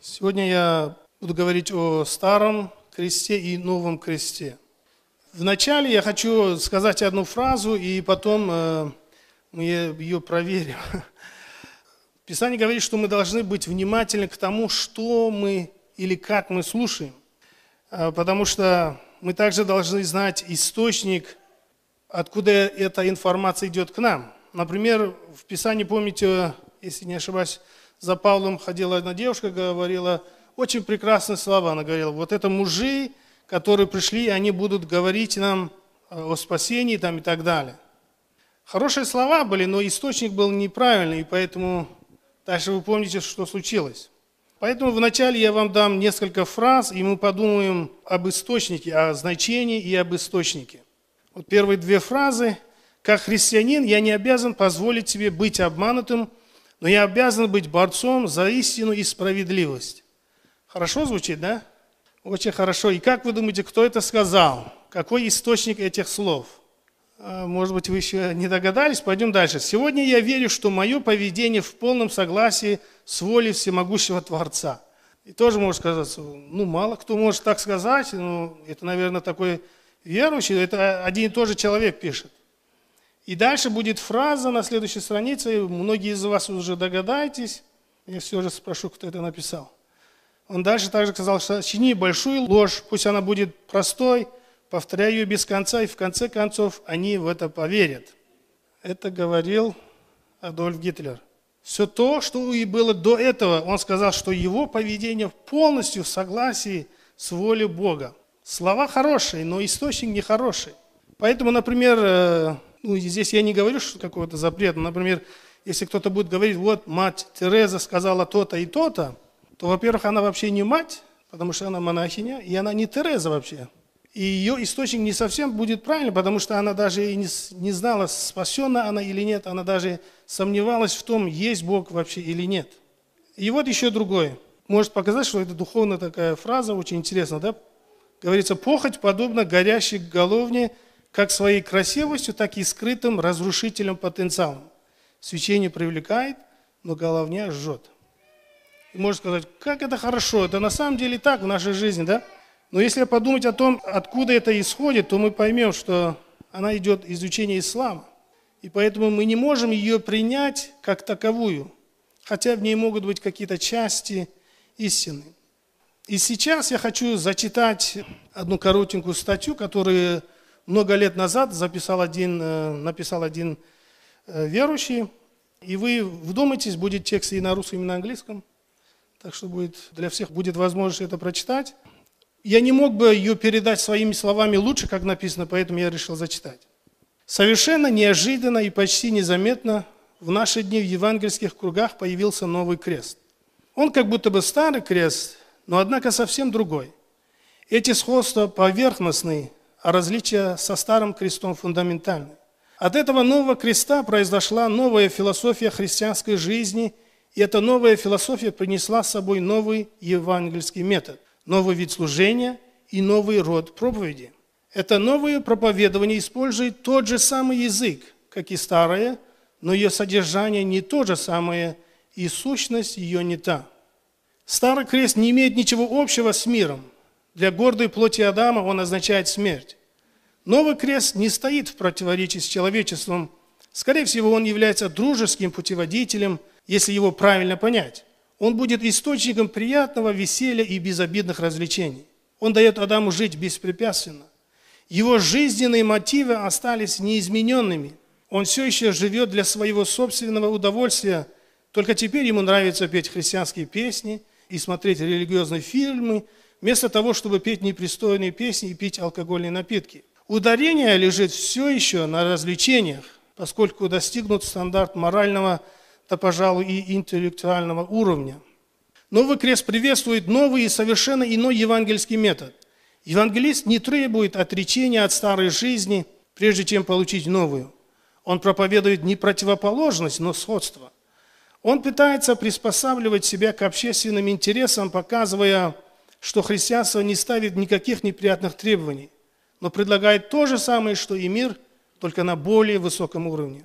Сегодня я буду говорить о старом кресте и новом кресте. Вначале я хочу сказать одну фразу, и потом э, мы ее проверим. Писание говорит, что мы должны быть внимательны к тому, что мы или как мы слушаем, э, потому что мы также должны знать источник, откуда эта информация идет к нам. Например, в Писании, помните, если не ошибаюсь, за Павлом ходила одна девушка, говорила очень прекрасные слова. Она говорила, вот это мужи, которые пришли, они будут говорить нам э, о спасении там и так далее. Хорошие слова были, но источник был неправильный, и поэтому дальше вы помните, что случилось. Поэтому вначале я вам дам несколько фраз, и мы подумаем об источнике, о значении и об источнике. Вот первые две фразы. Как христианин я не обязан позволить себе быть обманутым но я обязан быть борцом за истину и справедливость. Хорошо звучит, да? Очень хорошо. И как вы думаете, кто это сказал? Какой источник этих слов? А, может быть, вы еще не догадались? Пойдем дальше. Сегодня я верю, что мое поведение в полном согласии с волей всемогущего Творца. И тоже может казаться, ну, мало кто может так сказать, но это, наверное, такой верующий, это один и тот же человек пишет. И дальше будет фраза на следующей странице, многие из вас уже догадаетесь, я все же спрошу, кто это написал. Он дальше также сказал, что чини большую ложь, пусть она будет простой, повторяю ее без конца, и в конце концов они в это поверят. Это говорил Адольф Гитлер. Все то, что и было до этого, он сказал, что его поведение полностью в согласии с волей Бога. Слова хорошие, но источник нехороший. Поэтому, например, э, ну, здесь я не говорю, что какой-то запрет. Например, если кто-то будет говорить, вот мать Тереза сказала то-то и то-то, то, во-первых, она вообще не мать, потому что она монахиня, и она не Тереза вообще. И ее источник не совсем будет правильный, потому что она даже и не, знала, спасена она или нет, она даже сомневалась в том, есть Бог вообще или нет. И вот еще другое. Может показать, что это духовная такая фраза, очень интересно, да? Говорится, похоть подобна горящей головне – как своей красивостью, так и скрытым разрушительным потенциалом. Свечение привлекает, но головня жжет. И можно сказать, как это хорошо, это на самом деле так в нашей жизни, да? Но если подумать о том, откуда это исходит, то мы поймем, что она идет изучение ислама. И поэтому мы не можем ее принять как таковую, хотя в ней могут быть какие-то части истины. И сейчас я хочу зачитать одну коротенькую статью, которую много лет назад записал один, э, написал один э, верующий, и вы вдумайтесь, будет текст и на русском, и на английском, так что будет, для всех будет возможность это прочитать. Я не мог бы ее передать своими словами лучше, как написано, поэтому я решил зачитать. Совершенно неожиданно и почти незаметно в наши дни в евангельских кругах появился новый крест. Он как будто бы старый крест, но однако совсем другой. Эти сходства поверхностные а различия со старым крестом фундаментальны. От этого нового креста произошла новая философия христианской жизни, и эта новая философия принесла с собой новый евангельский метод, новый вид служения и новый род проповеди. Это новое проповедование использует тот же самый язык, как и старое, но ее содержание не то же самое, и сущность ее не та. Старый крест не имеет ничего общего с миром – для гордой плоти Адама он означает смерть. Новый крест не стоит в противоречии с человечеством. Скорее всего, он является дружеским путеводителем, если его правильно понять. Он будет источником приятного веселья и безобидных развлечений. Он дает Адаму жить беспрепятственно. Его жизненные мотивы остались неизмененными. Он все еще живет для своего собственного удовольствия, только теперь ему нравится петь христианские песни и смотреть религиозные фильмы, вместо того, чтобы петь непристойные песни и пить алкогольные напитки. Ударение лежит все еще на развлечениях, поскольку достигнут стандарт морального, да, пожалуй, и интеллектуального уровня. Новый крест приветствует новый и совершенно иной евангельский метод. Евангелист не требует отречения от старой жизни, прежде чем получить новую. Он проповедует не противоположность, но сходство. Он пытается приспосабливать себя к общественным интересам, показывая что христианство не ставит никаких неприятных требований, но предлагает то же самое, что и мир, только на более высоком уровне.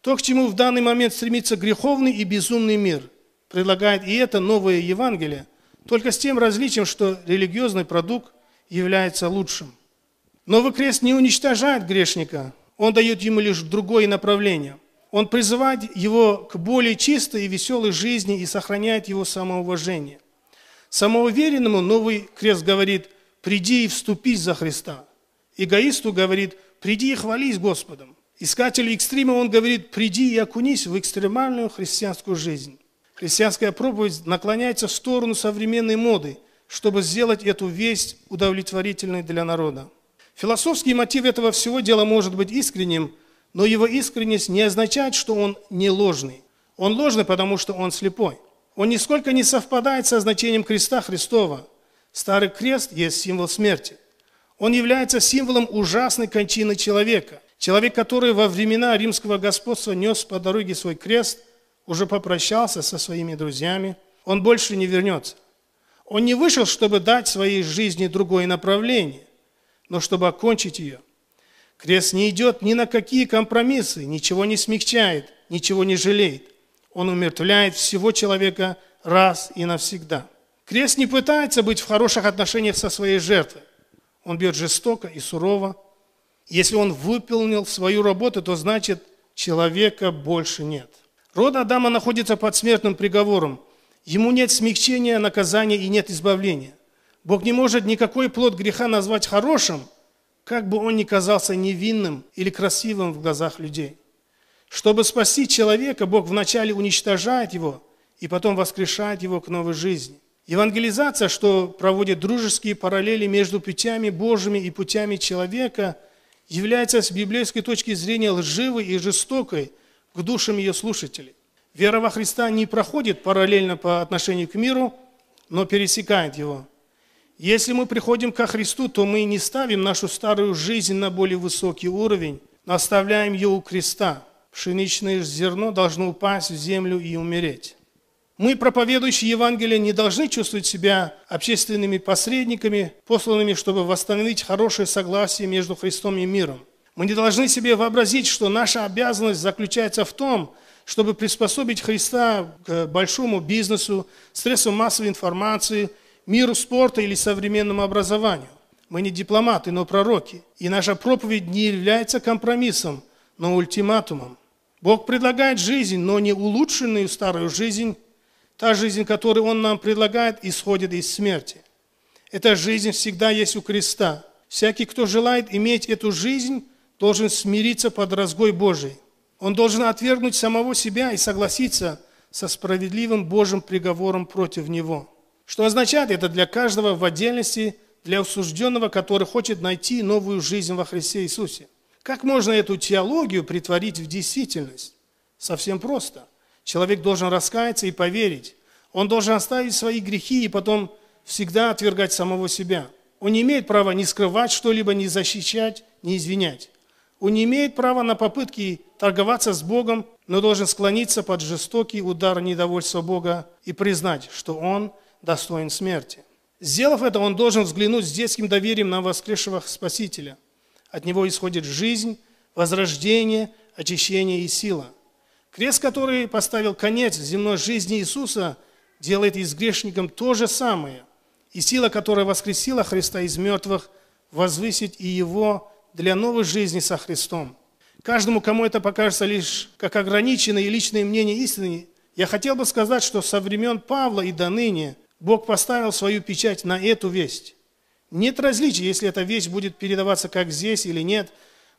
То, к чему в данный момент стремится греховный и безумный мир, предлагает и это новое Евангелие, только с тем различием, что религиозный продукт является лучшим. Новый крест не уничтожает грешника, он дает ему лишь другое направление. Он призывает его к более чистой и веселой жизни и сохраняет его самоуважение. Самоуверенному новый крест говорит, приди и вступись за Христа. Эгоисту говорит, приди и хвались Господом. Искателю экстрима он говорит, приди и окунись в экстремальную христианскую жизнь. Христианская проповедь наклоняется в сторону современной моды, чтобы сделать эту весть удовлетворительной для народа. Философский мотив этого всего дела может быть искренним, но его искренность не означает, что он не ложный. Он ложный, потому что он слепой. Он нисколько не совпадает со значением креста Христова. Старый крест есть символ смерти. Он является символом ужасной кончины человека. Человек, который во времена римского господства нес по дороге свой крест, уже попрощался со своими друзьями, он больше не вернется. Он не вышел, чтобы дать своей жизни другое направление, но чтобы окончить ее. Крест не идет ни на какие компромиссы, ничего не смягчает, ничего не жалеет. Он умертвляет всего человека раз и навсегда. Крест не пытается быть в хороших отношениях со своей жертвой. Он бьет жестоко и сурово. Если он выполнил свою работу, то значит, человека больше нет. Род Адама находится под смертным приговором. Ему нет смягчения, наказания и нет избавления. Бог не может никакой плод греха назвать хорошим, как бы он ни казался невинным или красивым в глазах людей. Чтобы спасти человека, Бог вначале уничтожает его и потом воскрешает его к новой жизни. Евангелизация, что проводит дружеские параллели между путями Божьими и путями человека, является с библейской точки зрения лживой и жестокой к душам ее слушателей. Вера во Христа не проходит параллельно по отношению к миру, но пересекает его. Если мы приходим ко Христу, то мы не ставим нашу старую жизнь на более высокий уровень, но оставляем ее у креста – пшеничное зерно должно упасть в землю и умереть. Мы, проповедующие Евангелие, не должны чувствовать себя общественными посредниками, посланными, чтобы восстановить хорошее согласие между Христом и миром. Мы не должны себе вообразить, что наша обязанность заключается в том, чтобы приспособить Христа к большому бизнесу, средствам массовой информации, миру спорта или современному образованию. Мы не дипломаты, но пророки. И наша проповедь не является компромиссом, но ультиматумом. Бог предлагает жизнь, но не улучшенную старую жизнь. Та жизнь, которую Он нам предлагает, исходит из смерти. Эта жизнь всегда есть у креста. Всякий, кто желает иметь эту жизнь, должен смириться под разгой Божий. Он должен отвергнуть самого себя и согласиться со справедливым Божьим приговором против него. Что означает это для каждого в отдельности, для осужденного, который хочет найти новую жизнь во Христе Иисусе. Как можно эту теологию притворить в действительность? Совсем просто. Человек должен раскаяться и поверить. Он должен оставить свои грехи и потом всегда отвергать самого себя. Он не имеет права не скрывать что-либо, не защищать, не извинять. Он не имеет права на попытки торговаться с Богом, но должен склониться под жестокий удар недовольства Бога и признать, что он достоин смерти. Сделав это, он должен взглянуть с детским доверием на воскресшего Спасителя – от него исходит жизнь, возрождение, очищение и сила. Крест, который поставил конец земной жизни Иисуса, делает из грешником то же самое. И сила, которая воскресила Христа из мертвых, возвысит и его для новой жизни со Христом. Каждому, кому это покажется лишь как ограниченное и личное мнение истины, я хотел бы сказать, что со времен Павла и до ныне Бог поставил свою печать на эту весть. Нет различия, если эта вещь будет передаваться как здесь или нет.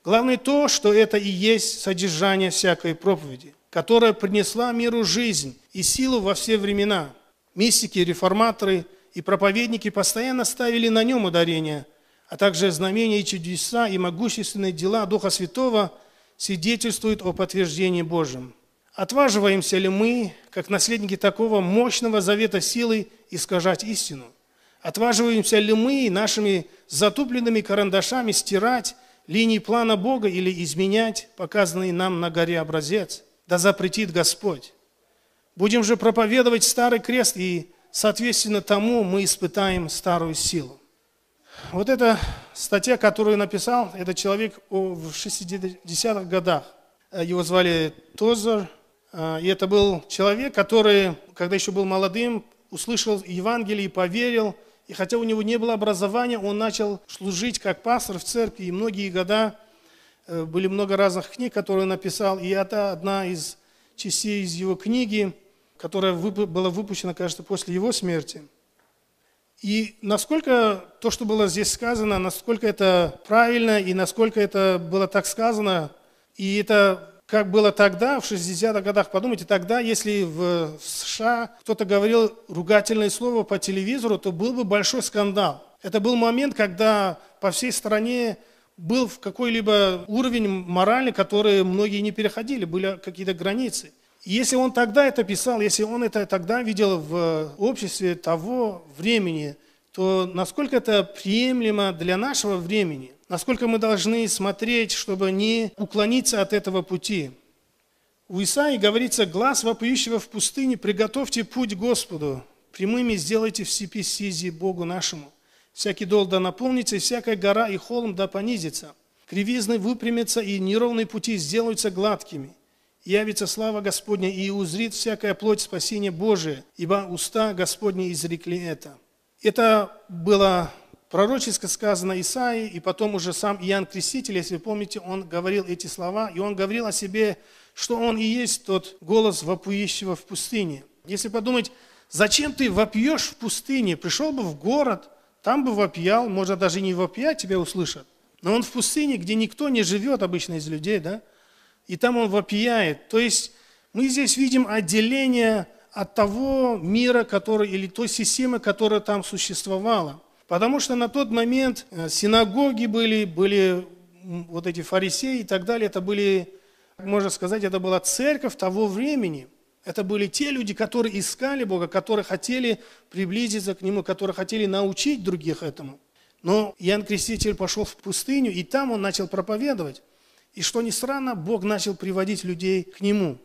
Главное то, что это и есть содержание всякой проповеди, которая принесла миру жизнь и силу во все времена. Мистики, реформаторы и проповедники постоянно ставили на нем ударение, а также знамения и чудеса и могущественные дела Духа Святого свидетельствуют о подтверждении Божьем. Отваживаемся ли мы, как наследники такого мощного завета силы, искажать истину – Отваживаемся ли мы нашими затупленными карандашами стирать линии плана Бога или изменять показанный нам на горе образец? Да запретит Господь. Будем же проповедовать старый крест, и, соответственно, тому мы испытаем старую силу. Вот эта статья, которую написал этот человек в 60-х годах. Его звали Тозер, а, и это был человек, который, когда еще был молодым, услышал Евангелие и поверил – и хотя у него не было образования, он начал служить как пастор в церкви, и многие года э, были много разных книг, которые он написал, и это одна из частей из его книги, которая была выпущена, кажется, после его смерти. И насколько то, что было здесь сказано, насколько это правильно и насколько это было так сказано, и это как было тогда, в 60-х годах. Подумайте, тогда, если в США кто-то говорил ругательное слово по телевизору, то был бы большой скандал. Это был момент, когда по всей стране был в какой-либо уровень морали, который многие не переходили, были какие-то границы. Если он тогда это писал, если он это тогда видел в обществе того времени, то насколько это приемлемо для нашего времени? насколько мы должны смотреть, чтобы не уклониться от этого пути. У Исаи говорится, глаз вопиющего в пустыне, приготовьте путь Господу, прямыми сделайте в степи сизи Богу нашему. Всякий дол да наполнится, и всякая гора и холм да понизится. Кривизны выпрямятся, и неровные пути сделаются гладкими. Явится слава Господня, и узрит всякая плоть спасения Божия, ибо уста Господни изрекли это. Это было пророчески сказано Исаии, и потом уже сам Иоанн Креститель, если вы помните, он говорил эти слова, и он говорил о себе, что он и есть тот голос вопующего в пустыне. Если подумать, зачем ты вопьешь в пустыне, пришел бы в город, там бы вопьял, можно даже не вопья тебя услышат, но он в пустыне, где никто не живет обычно из людей, да, и там он вопияет. То есть мы здесь видим отделение от того мира, который, или той системы, которая там существовала – Потому что на тот момент э, синагоги были, были вот эти фарисеи и так далее, это были, можно сказать, это была церковь того времени. Это были те люди, которые искали Бога, которые хотели приблизиться к Нему, которые хотели научить других этому. Но Иоанн Креститель пошел в пустыню, и там он начал проповедовать. И что ни странно, Бог начал приводить людей к Нему.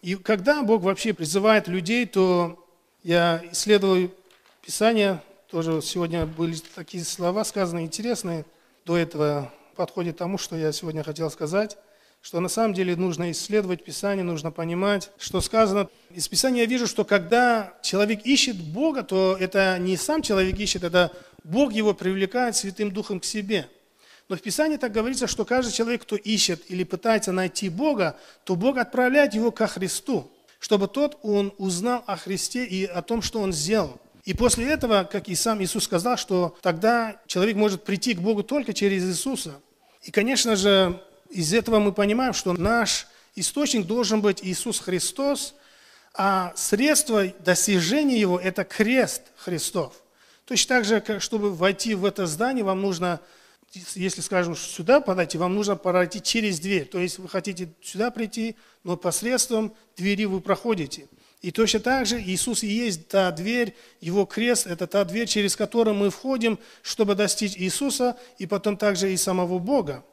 И когда Бог вообще призывает людей, то я исследовал Писание, тоже сегодня были такие слова сказаны интересные. До этого подходит тому, что я сегодня хотел сказать что на самом деле нужно исследовать Писание, нужно понимать, что сказано. Из Писания я вижу, что когда человек ищет Бога, то это не сам человек ищет, это Бог его привлекает Святым Духом к себе. Но в Писании так говорится, что каждый человек, кто ищет или пытается найти Бога, то Бог отправляет его ко Христу, чтобы тот он узнал о Христе и о том, что он сделал. И после этого, как и сам Иисус сказал, что тогда человек может прийти к Богу только через Иисуса. И, конечно же, из этого мы понимаем, что наш источник должен быть Иисус Христос, а средство достижения его – это крест Христов. Точно так же, как, чтобы войти в это здание, вам нужно, если, скажем, сюда подойти, вам нужно пройти через дверь. То есть вы хотите сюда прийти, но посредством двери вы проходите – и точно так же Иисус и есть та дверь, Его крест – это та дверь, через которую мы входим, чтобы достичь Иисуса и потом также и самого Бога.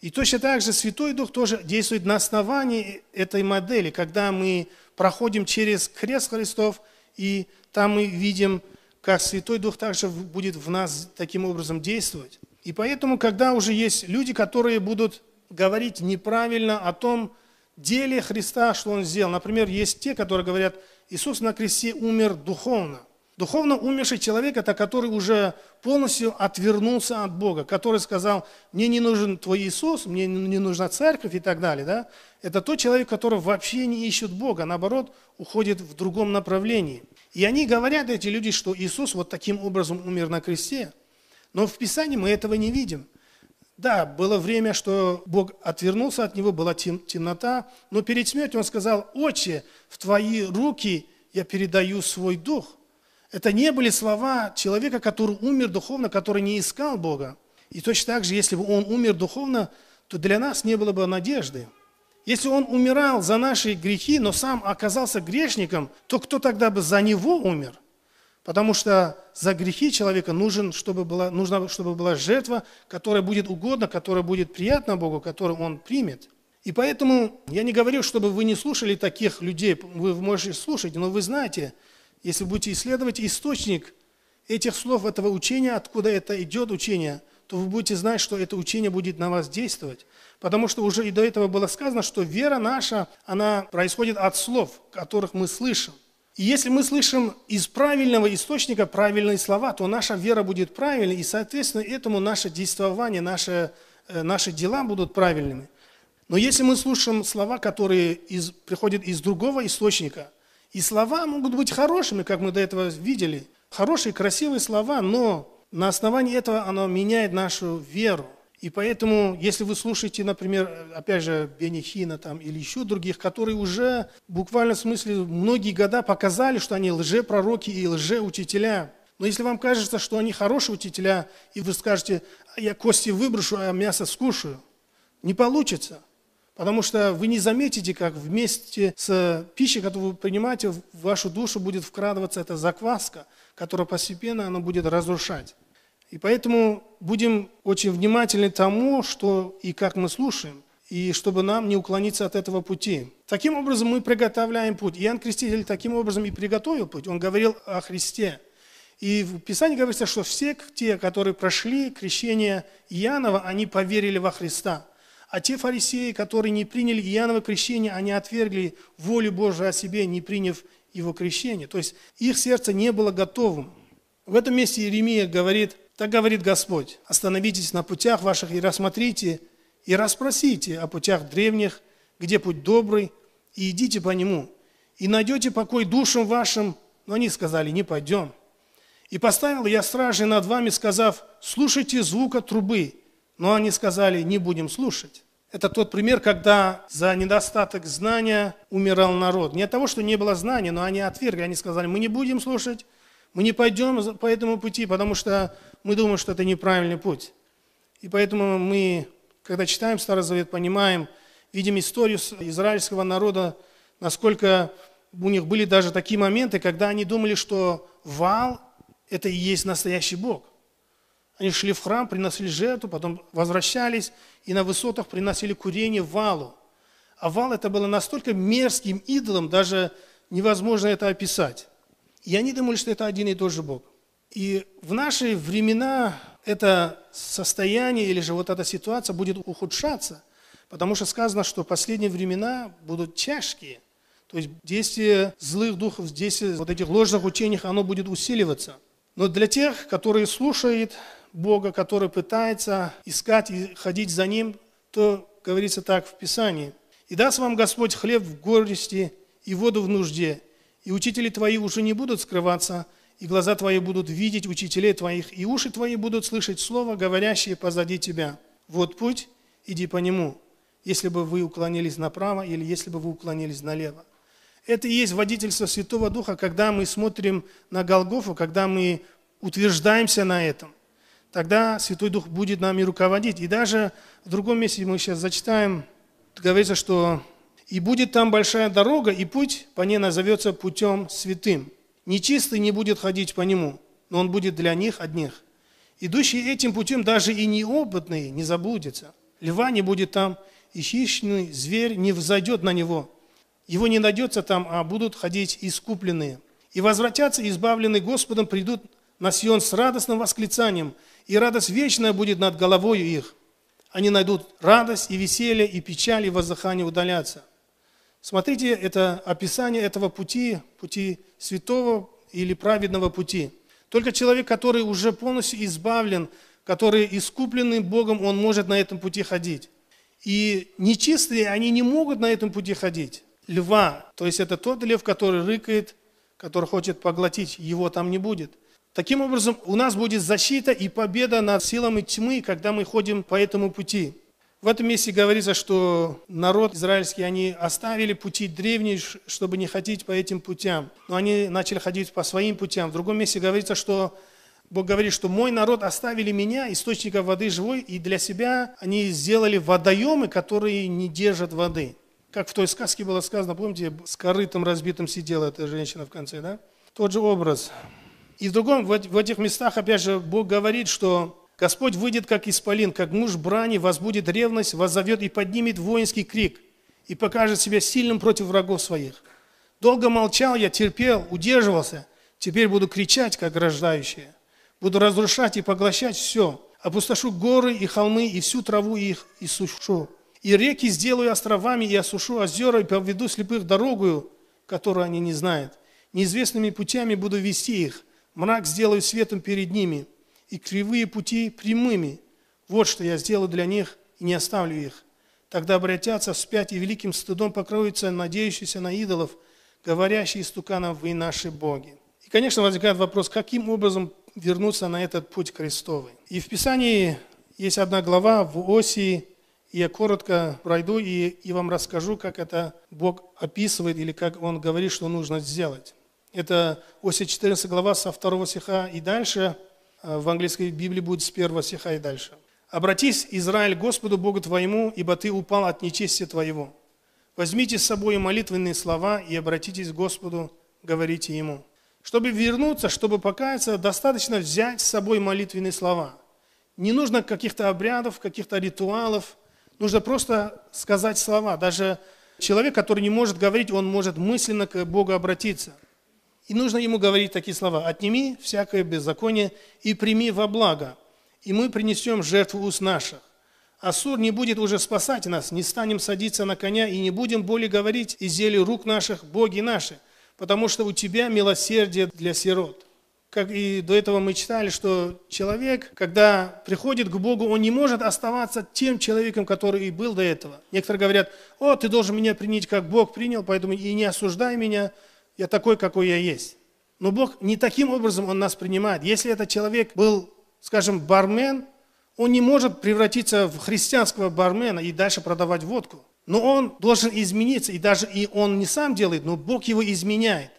И точно так же Святой Дух тоже действует на основании этой модели, когда мы проходим через крест Христов, и там мы видим, как Святой Дух также будет в нас таким образом действовать. И поэтому, когда уже есть люди, которые будут говорить неправильно о том, деле Христа, что Он сделал. Например, есть те, которые говорят, Иисус на кресте умер духовно. Духовно умерший человек – это который уже полностью отвернулся от Бога, который сказал, мне не нужен твой Иисус, мне не нужна церковь и так далее. Да? Это тот человек, который вообще не ищет Бога, наоборот, уходит в другом направлении. И они говорят, эти люди, что Иисус вот таким образом умер на кресте. Но в Писании мы этого не видим – да, было время, что Бог отвернулся от него, была тем, темнота, но перед смертью он сказал, «Отче, в твои руки я передаю свой дух». Это не были слова человека, который умер духовно, который не искал Бога. И точно так же, если бы он умер духовно, то для нас не было бы надежды. Если он умирал за наши грехи, но сам оказался грешником, то кто тогда бы за него умер? Потому что за грехи человека нужен, чтобы была, нужна, чтобы была жертва, которая будет угодна, которая будет приятна Богу, которую он примет. И поэтому я не говорю, чтобы вы не слушали таких людей, вы можете слушать, но вы знаете, если будете исследовать источник этих слов, этого учения, откуда это идет учение, то вы будете знать, что это учение будет на вас действовать. Потому что уже и до этого было сказано, что вера наша, она происходит от слов, которых мы слышим. И если мы слышим из правильного источника правильные слова, то наша вера будет правильной, и, соответственно, этому наше действование, наши, э, наши дела будут правильными. Но если мы слушаем слова, которые из, приходят из другого источника, и слова могут быть хорошими, как мы до этого видели, хорошие, красивые слова, но на основании этого оно меняет нашу веру. И поэтому, если вы слушаете, например, опять же, Бенихина там или еще других, которые уже буквально в смысле многие года показали, что они лжепророки и лжеучителя, но если вам кажется, что они хорошие учителя, и вы скажете, «А я кости выброшу, а мясо скушаю, не получится. Потому что вы не заметите, как вместе с пищей, которую вы принимаете, в вашу душу будет вкрадываться эта закваска, которая постепенно она будет разрушать. И поэтому будем очень внимательны тому, что и как мы слушаем, и чтобы нам не уклониться от этого пути. Таким образом мы приготовляем путь. Иоанн Креститель таким образом и приготовил путь. Он говорил о Христе. И в Писании говорится, что все те, которые прошли крещение Иоаннова, они поверили во Христа. А те фарисеи, которые не приняли Иоанново крещение, они отвергли волю Божию о себе, не приняв его крещение. То есть их сердце не было готовым. В этом месте Иеремия говорит, так говорит Господь, остановитесь на путях ваших и рассмотрите, и расспросите о путях древних, где путь добрый, и идите по нему, и найдете покой душам вашим. Но они сказали, не пойдем. И поставил я стражи над вами, сказав, слушайте звука трубы. Но они сказали, не будем слушать. Это тот пример, когда за недостаток знания умирал народ. Не от того, что не было знания, но они отвергли, они сказали, мы не будем слушать, мы не пойдем по этому пути, потому что мы думаем, что это неправильный путь. И поэтому мы, когда читаем Старый Завет, понимаем, видим историю израильского народа, насколько у них были даже такие моменты, когда они думали, что Вал – это и есть настоящий Бог. Они шли в храм, приносили жертву, потом возвращались и на высотах приносили курение Валу. А Вал – это было настолько мерзким идолом, даже невозможно это описать. И они думали, что это один и тот же Бог. И в наши времена это состояние или же вот эта ситуация будет ухудшаться, потому что сказано, что последние времена будут тяжкие. То есть действие злых духов, действие вот этих ложных учений, оно будет усиливаться. Но для тех, которые слушают Бога, которые пытаются искать и ходить за Ним, то говорится так в Писании. «И даст вам Господь хлеб в горести и воду в нужде, и учители твои уже не будут скрываться и глаза твои будут видеть учителей твоих, и уши твои будут слышать слово, говорящее позади тебя. Вот путь, иди по нему, если бы вы уклонились направо или если бы вы уклонились налево. Это и есть водительство Святого Духа, когда мы смотрим на Голгофу, когда мы утверждаемся на этом. Тогда Святой Дух будет нами руководить. И даже в другом месте мы сейчас зачитаем, говорится, что «И будет там большая дорога, и путь по ней назовется путем святым». Нечистый не будет ходить по нему, но он будет для них одних. Идущий этим путем даже и неопытный не заблудится. Льва не будет там, и хищный зверь не взойдет на него. Его не найдется там, а будут ходить искупленные. И возвратятся, избавленные Господом, придут на Сион с радостным восклицанием, и радость вечная будет над головою их. Они найдут радость и веселье, и печаль, и воздыхание удалятся. Смотрите, это описание этого пути, пути святого или праведного пути. Только человек, который уже полностью избавлен, который искупленный Богом, он может на этом пути ходить. И нечистые, они не могут на этом пути ходить. Льва, то есть это тот лев, который рыкает, который хочет поглотить, его там не будет. Таким образом, у нас будет защита и победа над силами тьмы, когда мы ходим по этому пути. В этом месте говорится, что народ израильский, они оставили пути древние, чтобы не ходить по этим путям. Но они начали ходить по своим путям. В другом месте говорится, что Бог говорит, что мой народ оставили меня, источника воды живой, и для себя они сделали водоемы, которые не держат воды. Как в той сказке было сказано, помните, с корытом разбитым сидела эта женщина в конце, да? Тот же образ. И в другом, в этих местах, опять же, Бог говорит, что Господь выйдет, как исполин, как муж брани, возбудит ревность, воззовет и поднимет воинский крик и покажет себя сильным против врагов своих. Долго молчал я, терпел, удерживался. Теперь буду кричать, как рождающие. Буду разрушать и поглощать все. Опустошу горы и холмы, и всю траву их и сушу. И реки сделаю островами, и осушу озера, и поведу слепых дорогою, которую они не знают. Неизвестными путями буду вести их. Мрак сделаю светом перед ними и кривые пути прямыми. Вот что я сделаю для них и не оставлю их. Тогда обратятся вспять и великим стыдом покроются надеющиеся на идолов, говорящие истуканов «Вы наши боги». И, конечно, возникает вопрос, каким образом вернуться на этот путь крестовый. И в Писании есть одна глава в Осии, и я коротко пройду и, и вам расскажу, как это Бог описывает или как Он говорит, что нужно сделать. Это Осия 14 глава со 2 стиха и дальше – а в английской Библии будет с первого стиха и дальше. «Обратись, Израиль, Господу Богу твоему, ибо ты упал от нечестия твоего. Возьмите с собой молитвенные слова и обратитесь к Господу, говорите Ему». Чтобы вернуться, чтобы покаяться, достаточно взять с собой молитвенные слова. Не нужно каких-то обрядов, каких-то ритуалов. Нужно просто сказать слова. Даже человек, который не может говорить, он может мысленно к Богу обратиться – и нужно ему говорить такие слова. «Отними всякое беззаконие и прими во благо, и мы принесем жертву уст наших. Асур не будет уже спасать нас, не станем садиться на коня и не будем более говорить из зелий рук наших, боги наши, потому что у тебя милосердие для сирот». Как и до этого мы читали, что человек, когда приходит к Богу, он не может оставаться тем человеком, который и был до этого. Некоторые говорят, о, ты должен меня принять, как Бог принял, поэтому и не осуждай меня, я такой, какой я есть. Но Бог не таким образом Он нас принимает. Если этот человек был, скажем, бармен, он не может превратиться в христианского бармена и дальше продавать водку. Но он должен измениться, и даже и он не сам делает, но Бог его изменяет.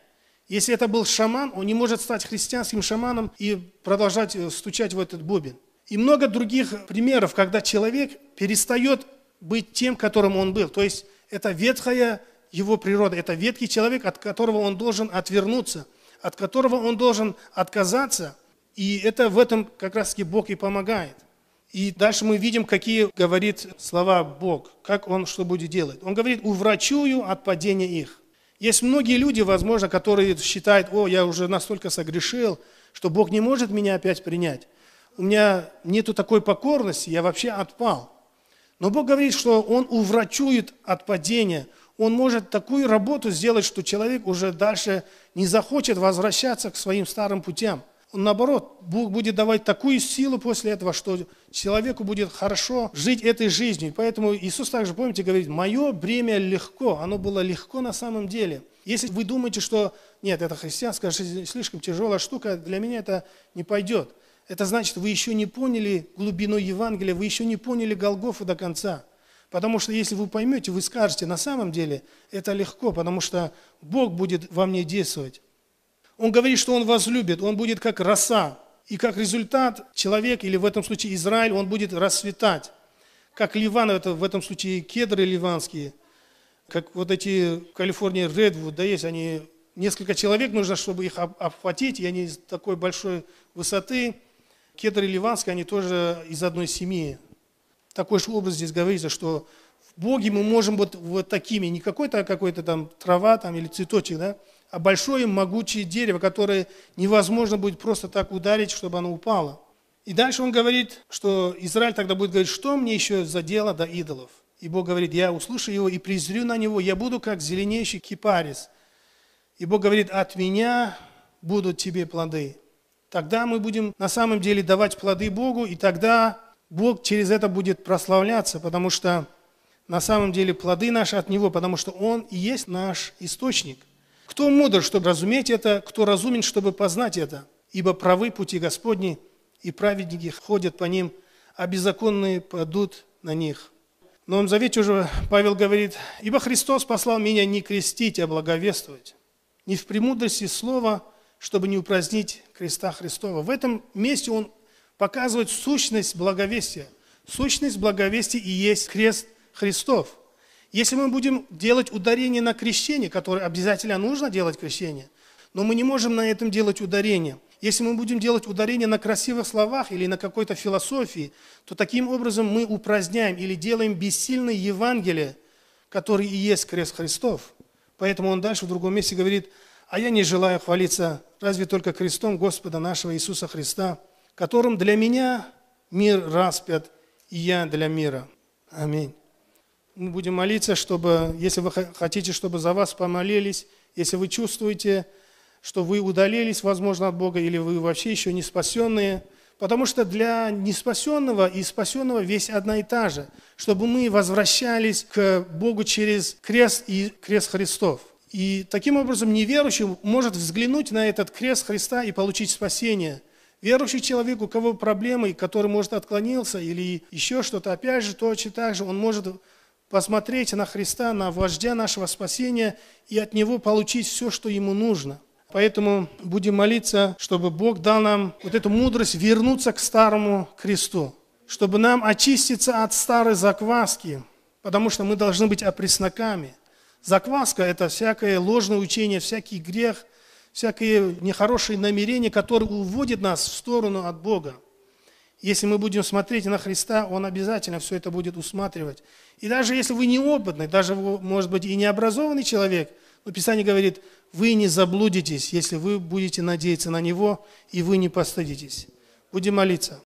Если это был шаман, он не может стать христианским шаманом и продолжать э, стучать в этот бубен. И много других примеров, когда человек перестает быть тем, которым он был. То есть это ветхая его природа. Это ветхий человек, от которого он должен отвернуться, от которого он должен отказаться. И это в этом как раз-таки Бог и помогает. И дальше мы видим, какие говорит слова Бог, как он что будет делать. Он говорит, уврачую от падения их. Есть многие люди, возможно, которые считают, о, я уже настолько согрешил, что Бог не может меня опять принять. У меня нету такой покорности, я вообще отпал. Но Бог говорит, что Он уврачует от падения – он может такую работу сделать, что человек уже дальше не захочет возвращаться к своим старым путям. Он, Наоборот, Бог будет давать такую силу после этого, что человеку будет хорошо жить этой жизнью. Поэтому Иисус также, помните, говорит, «Мое бремя легко». Оно было легко на самом деле. Если вы думаете, что нет, это христианская жизнь, слишком тяжелая штука, для меня это не пойдет. Это значит, вы еще не поняли глубину Евангелия, вы еще не поняли Голгофу до конца. Потому что если вы поймете, вы скажете, на самом деле это легко, потому что Бог будет во мне действовать. Он говорит, что Он вас любит, Он будет как роса. И как результат человек, или в этом случае Израиль, он будет расцветать. Как Ливан, это в этом случае кедры ливанские, как вот эти в Калифорнии Редвуд, да есть, они несколько человек нужно, чтобы их обхватить, и они с такой большой высоты. Кедры ливанские, они тоже из одной семьи, такой же образ здесь говорится, что в Боге мы можем быть вот такими, не какой-то а какой-то там трава там, или цветочек, да, а большое могучее дерево, которое невозможно будет просто так ударить, чтобы оно упало. И дальше он говорит, что Израиль тогда будет говорить, что мне еще за дело до идолов? И Бог говорит, я услышу его и презрю на него, я буду как зеленеющий кипарис. И Бог говорит, от меня будут тебе плоды. Тогда мы будем на самом деле давать плоды Богу, и тогда Бог через это будет прославляться, потому что на самом деле плоды наши от Него, потому что Он и есть наш источник. Кто мудр, чтобы разуметь это, кто разумен, чтобы познать это? Ибо правы пути Господни, и праведники ходят по ним, а беззаконные падут на них. В Новом Завете уже Павел говорит, «Ибо Христос послал меня не крестить, а благовествовать, не в премудрости слова, чтобы не упразднить креста Христова». В этом месте он показывает сущность благовестия. Сущность благовестия и есть крест Христов. Если мы будем делать ударение на крещение, которое обязательно нужно делать крещение, но мы не можем на этом делать ударение. Если мы будем делать ударение на красивых словах или на какой-то философии, то таким образом мы упраздняем или делаем бессильное Евангелие, который и есть крест Христов. Поэтому он дальше в другом месте говорит, а я не желаю хвалиться разве только крестом Господа нашего Иисуса Христа, котором для меня мир распят, и я для мира. Аминь. Мы будем молиться, чтобы, если вы хотите, чтобы за вас помолились, если вы чувствуете, что вы удалились, возможно, от Бога, или вы вообще еще не спасенные, потому что для неспасенного и спасенного весь одна и та же, чтобы мы возвращались к Богу через крест и крест Христов. И таким образом неверующий может взглянуть на этот крест Христа и получить спасение – Верующий человек, у кого проблемы, который, может, отклонился или еще что-то, опять же, точно так же, он может посмотреть на Христа, на вождя нашего спасения и от Него получить все, что ему нужно. Поэтому будем молиться, чтобы Бог дал нам вот эту мудрость вернуться к старому кресту, чтобы нам очиститься от старой закваски, потому что мы должны быть опресноками. Закваска – это всякое ложное учение, всякий грех, всякие нехорошие намерения, которые уводят нас в сторону от Бога. Если мы будем смотреть на Христа, Он обязательно все это будет усматривать. И даже если вы неопытный, даже, может быть, и необразованный человек, но Писание говорит, вы не заблудитесь, если вы будете надеяться на Него, и вы не постыдитесь. Будем молиться.